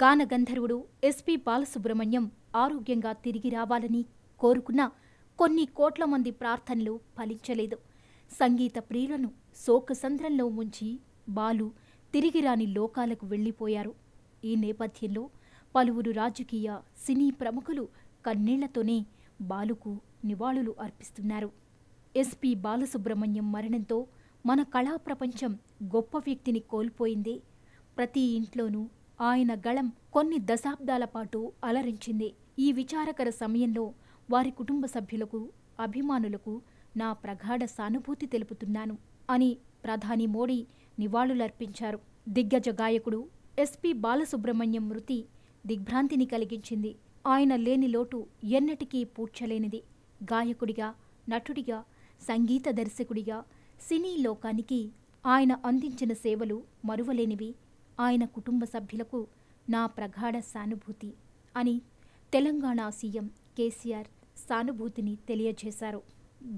గాన గంధర్వుడు ఎస్పి బాలసుబ్రహ్మణ్యం ఆరోగ్యంగా తిరిగి రావాలని కోరుకున్న కొన్ని కోట్ల మంది ప్రార్థనలు ఫలించలేదు సంగీత ప్రియులను శోకసంద్రంలో ముంచి బాలు తిరిగిరాని లోకాలకు వెళ్ళిపోయారు ఈ నేపథ్యంలో పలువురు రాజకీయ సినీ ప్రముఖులు కన్నీళ్లతోనే బాలుకు నివాళులు అర్పిస్తున్నారు ఎస్పి బాలసుబ్రహ్మణ్యం మరణంతో మన కళా ప్రపంచం గొప్ప వ్యక్తిని కోల్పోయిందే ప్రతి ఇంట్లోనూ ఆయన గళం కొన్ని దశాబ్దాల పాటు అలరించింది ఈ విచారకర సమయంలో వారి కుటుంబ సభ్యులకు అభిమానులకు నా ప్రగాఢ సానుభూతి తెలుపుతున్నాను అని ప్రధాని మోడీ నివాళులర్పించారు దిగ్గజ గాయకుడు ఎస్పి బాలసుబ్రహ్మణ్యం మృతి దిగ్భ్రాంతిని కలిగించింది ఆయన లేని లోటు ఎన్నటికీ పూడ్చలేనిది గాయకుడిగా నటుడిగా సంగీత దర్శకుడిగా సినీ లోకానికి ఆయన అందించిన సేవలు మరువలేనివి ఆయన కుటుంబ సభ్యులకు నా ప్రగాఢ సానుభూతి అని తెలంగాణ సీఎం కేసీఆర్ సానుభూతిని తెలియజేశారు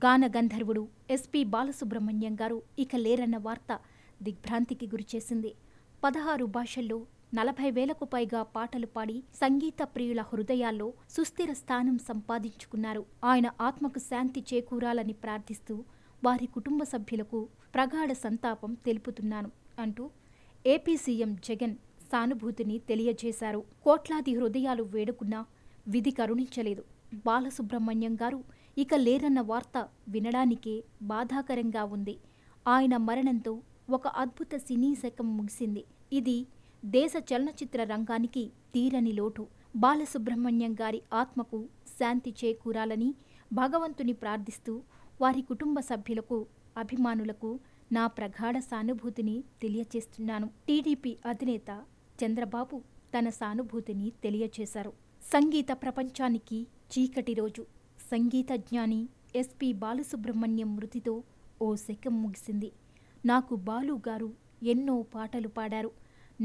గాన గంధర్వుడు ఎస్పి బాలసుబ్రహ్మణ్యం గారు ఇక లేరన్న వార్త దిగ్భ్రాంతికి గురిచేసింది పదహారు భాషల్లో నలభై వేలకు పైగా పాటలు పాడి సంగీత ప్రియుల హృదయాల్లో సుస్థిర స్థానం సంపాదించుకున్నారు ఆయన ఆత్మకు శాంతి చేకూరాలని ప్రార్థిస్తూ వారి కుటుంబ సభ్యులకు ప్రగాఢ సంతాపం తెలుపుతున్నాను అంటూ ఏపీ సీఎం జగన్ సానుభూతిని తెలియజేశారు కోట్లాది హృదయాలు వేడుకున్నా విధి కరుణించలేదు బాలసుబ్రహ్మణ్యం గారు ఇక లేరన్న వార్త వినడానికే బాధాకరంగా ఉంది ఆయన మరణంతో ఒక అద్భుత సినీ శకం ముగిసింది ఇది దేశ చలనచిత్ర రంగానికి తీరని లోటు బాలసుబ్రహ్మణ్యం గారి ఆత్మకు శాంతి చేకూరాలని భగవంతుని ప్రార్థిస్తూ వారి కుటుంబ సభ్యులకు అభిమానులకు నా ప్రగాఢ సానుభూతిని తెలియచేస్తున్నాను టీడీపీ అధినేత చంద్రబాబు తన సానుభూతిని తెలియచేశారు సంగీత ప్రపంచానికి చీకటి రోజు సంగీత జ్ఞాని ఎస్పి బాలసుబ్రహ్మణ్యం మృతితో ఓ శకం ముగిసింది నాకు బాలు గారు ఎన్నో పాటలు పాడారు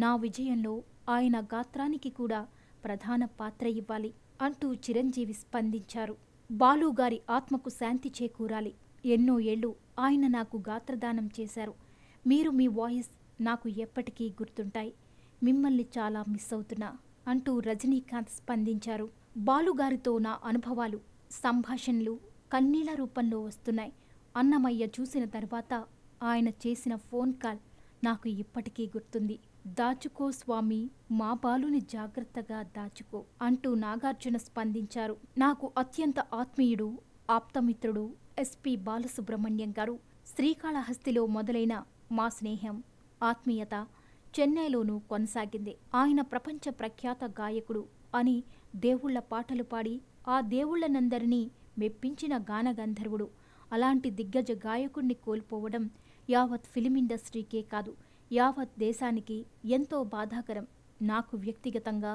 నా విజయంలో ఆయన గాత్రానికి కూడా ప్రధాన పాత్ర ఇవ్వాలి అంటూ చిరంజీవి స్పందించారు బాలుగారి ఆత్మకు శాంతి చేకూరాలి ఎన్నో ఏళ్ళు ఆయన నాకు గాత్రదానం చేశారు మీరు మీ వాయిస్ నాకు ఎప్పటికీ గుర్తుంటాయి మిమ్మల్ని చాలా మిస్ అవుతున్నా అంటూ రజనీకాంత్ స్పందించారు బాలుగారితో నా అనుభవాలు సంభాషణలు కన్నీళ్ల రూపంలో వస్తున్నాయి అన్నమయ్య చూసిన తర్వాత ఆయన చేసిన ఫోన్ కాల్ నాకు ఇప్పటికీ గుర్తుంది దాచుకో స్వామి మా బాలుని జాగ్రత్తగా దాచుకో అంటూ నాగార్జున స్పందించారు నాకు అత్యంత ఆత్మీయుడు ఆప్తమిత్రుడు ఎస్పి బాలసుబ్రహ్మణ్యం గారు శ్రీకాళహస్తిలో మొదలైన మా స్నేహం ఆత్మీయత చెన్నైలోనూ కొనసాగింది ఆయన ప్రపంచ ప్రఖ్యాత గాయకుడు అని దేవుళ్ల పాటలు పాడి ఆ దేవుళ్లనందరినీ మెప్పించిన గానగంధర్వుడు అలాంటి దిగ్గజ గాయకుణ్ణి కోల్పోవడం యావత్ ఫిలిం ఇండస్ట్రీకే కాదు యావత్ దేశానికి ఎంతో బాధాకరం నాకు వ్యక్తిగతంగా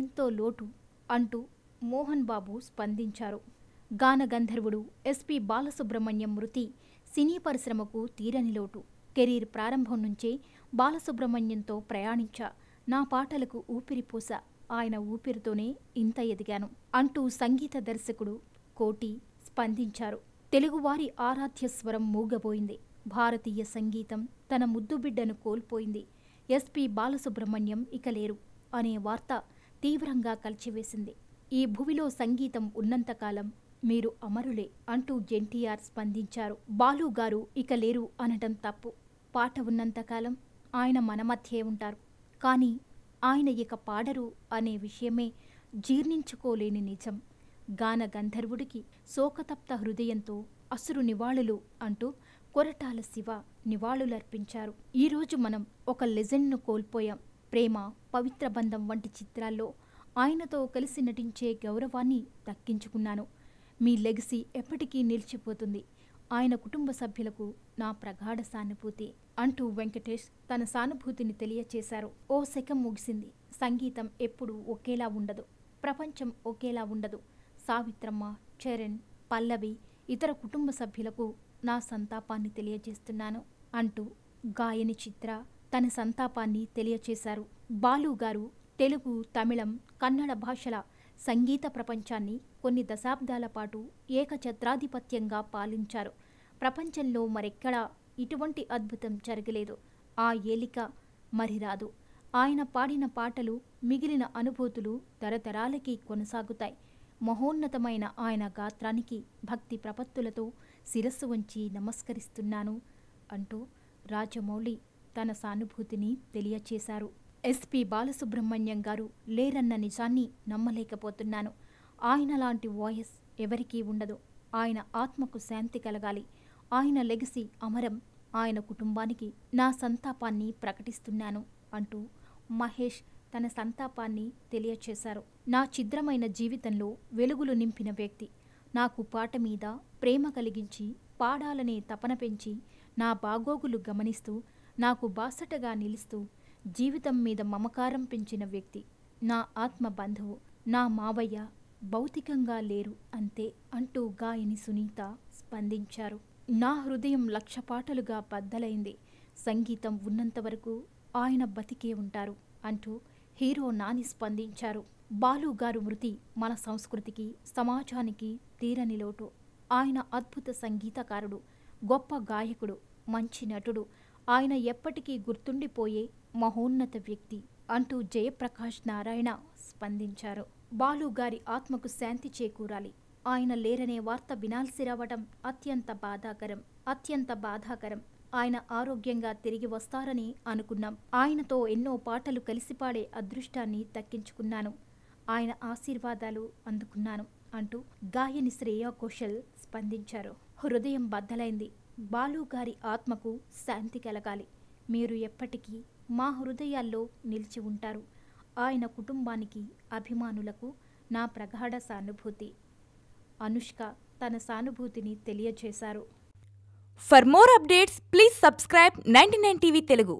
ఎంతో లోటు అంటూ మోహన్ బాబు స్పందించారు గాన గంధర్వుడు ఎస్పి బాలసుబ్రహ్మణ్యం మృతి సినీ పరిశ్రమకు తీరని లోటు కెరీర్ ప్రారంభం నుంచే బాలసుబ్రహ్మణ్యంతో ప్రయాణించా నా పాటలకు ఊపిరి పూసా ఆయన ఊపిరితోనే ఇంత ఎదిగాను అంటూ సంగీత దర్శకుడు కోటి స్పందించారు తెలుగువారి ఆరాధ్య స్వరం మూగబోయింది భారతీయ సంగీతం తన ముద్దుబిడ్డను కోల్పోయింది ఎస్పి బాలసుబ్రహ్మణ్యం ఇక లేరు అనే వార్త తీవ్రంగా కలిచివేసింది ఈ భూమిలో సంగీతం ఉన్నంతకాలం మీరు అమరులే అంటూ ఎన్టీఆర్ స్పందించారు బాలు గారు ఇక లేరు అనడం తప్పు పాట ఉన్నంతకాలం ఆయన మన మధ్యే ఉంటారు కానీ ఆయన ఇక పాడరు అనే విషయమే జీర్ణించుకోలేని నిజం గాన గంధర్వుడికి శోకతప్త హృదయంతో అసురు నివాళులు అంటూ కొరటాల శివ నివాళులర్పించారు ఈరోజు మనం ఒక లెజెండ్ను కోల్పోయాం ప్రేమ పవిత్ర బంధం వంటి చిత్రాల్లో ఆయనతో కలిసి నటించే గౌరవాన్ని దక్కించుకున్నాను మీ లెగసీ ఎప్పటికీ నిలిచిపోతుంది ఆయన కుటుంబ సభ్యులకు నా ప్రగాఢ సానుభూతి అంటూ వెంకటేష్ తన సానుభూతిని తెలియచేశారు ఓ శకం ముగిసింది సంగీతం ఎప్పుడూ ఒకేలా ఉండదు ప్రపంచం ఒకేలా ఉండదు సావిత్రమ్మ చరణ్ పల్లవి ఇతర కుటుంబ సభ్యులకు నా సంతాపాన్ని తెలియజేస్తున్నాను అంటూ గాయని చిత్ర తన సంతాపాన్ని తెలియచేశారు బాలు గారు తెలుగు తమిళం కన్నడ భాషల సంగీత ప్రపంచాన్ని కొన్ని దశాబ్దాల పాటు ఏకఛత్రాధిపత్యంగా పాలించారు ప్రపంచంలో మరెక్కడా ఇటువంటి అద్భుతం జరగలేదు ఆ ఏలిక మరి రాదు ఆయన పాడిన పాటలు మిగిలిన అనుభూతులు తరతరాలకి కొనసాగుతాయి మహోన్నతమైన ఆయన గాత్రానికి భక్తి ప్రపత్తులతో శిరస్సు వంచి నమస్కరిస్తున్నాను అంటూ రాజమౌళి తన సానుభూతిని తెలియచేశారు ఎస్పి బాలసుబ్రహ్మణ్యం గారు లేరన్న నిజాన్ని నమ్మలేకపోతున్నాను ఆయన లాంటి వాయిస్ ఎవరికీ ఉండదు ఆయన ఆత్మకు శాంతి కలగాలి ఆయన లెగసీ అమరం ఆయన కుటుంబానికి నా సంతాపాన్ని ప్రకటిస్తున్నాను అంటూ మహేష్ తన సంతాపాన్ని తెలియచేశారు నా చిద్రమైన జీవితంలో వెలుగులు నింపిన వ్యక్తి నాకు పాట మీద ప్రేమ కలిగించి పాడాలనే తపన పెంచి నా బాగోగులు గమనిస్తూ నాకు బాసటగా నిలుస్తూ జీవితం మీద మమకారం పెంచిన వ్యక్తి నా ఆత్మ బంధువు నా మావయ్య భౌతికంగా లేరు అంతే అంటూ గాయని సునీత స్పందించారు నా హృదయం లక్షపాటలుగా బద్దలైంది సంగీతం ఉన్నంత వరకు ఆయన బతికే ఉంటారు అంటూ హీరో నాని స్పందించారు బాలు గారు మృతి మన సంస్కృతికి సమాజానికి తీరని లోటు ఆయన అద్భుత సంగీతకారుడు గొప్ప గాయకుడు మంచి నటుడు ఆయన ఎప్పటికీ గుర్తుండిపోయే మహోన్నత వ్యక్తి అంటూ జయప్రకాష్ నారాయణ స్పందించారు బాలు గారి ఆత్మకు శాంతి చేకూరాలి ఆయన లేరనే వార్త వినాల్సి రావడం అత్యంత బాధాకరం అత్యంత బాధాకరం ఆయన ఆరోగ్యంగా తిరిగి వస్తారని అనుకున్నాం ఆయనతో ఎన్నో పాటలు కలిసి పాడే అదృష్టాన్ని దక్కించుకున్నాను ఆయన ఆశీర్వాదాలు అందుకున్నాను అంటూ గాయని శ్రేయా ఘోషల్ స్పందించారు హృదయం బద్దలైంది బాలు గారి ఆత్మకు శాంతి కలగాలి మీరు ఎప్పటికీ మా హృదయాల్లో నిలిచి ఉంటారు ఆయన కుటుంబానికి అభిమానులకు నా ప్రగాఢ సానుభూతి అనుష్క తన సానుభూతిని తెలియజేశారు for more updates please subscribe ninety nine TV Telugu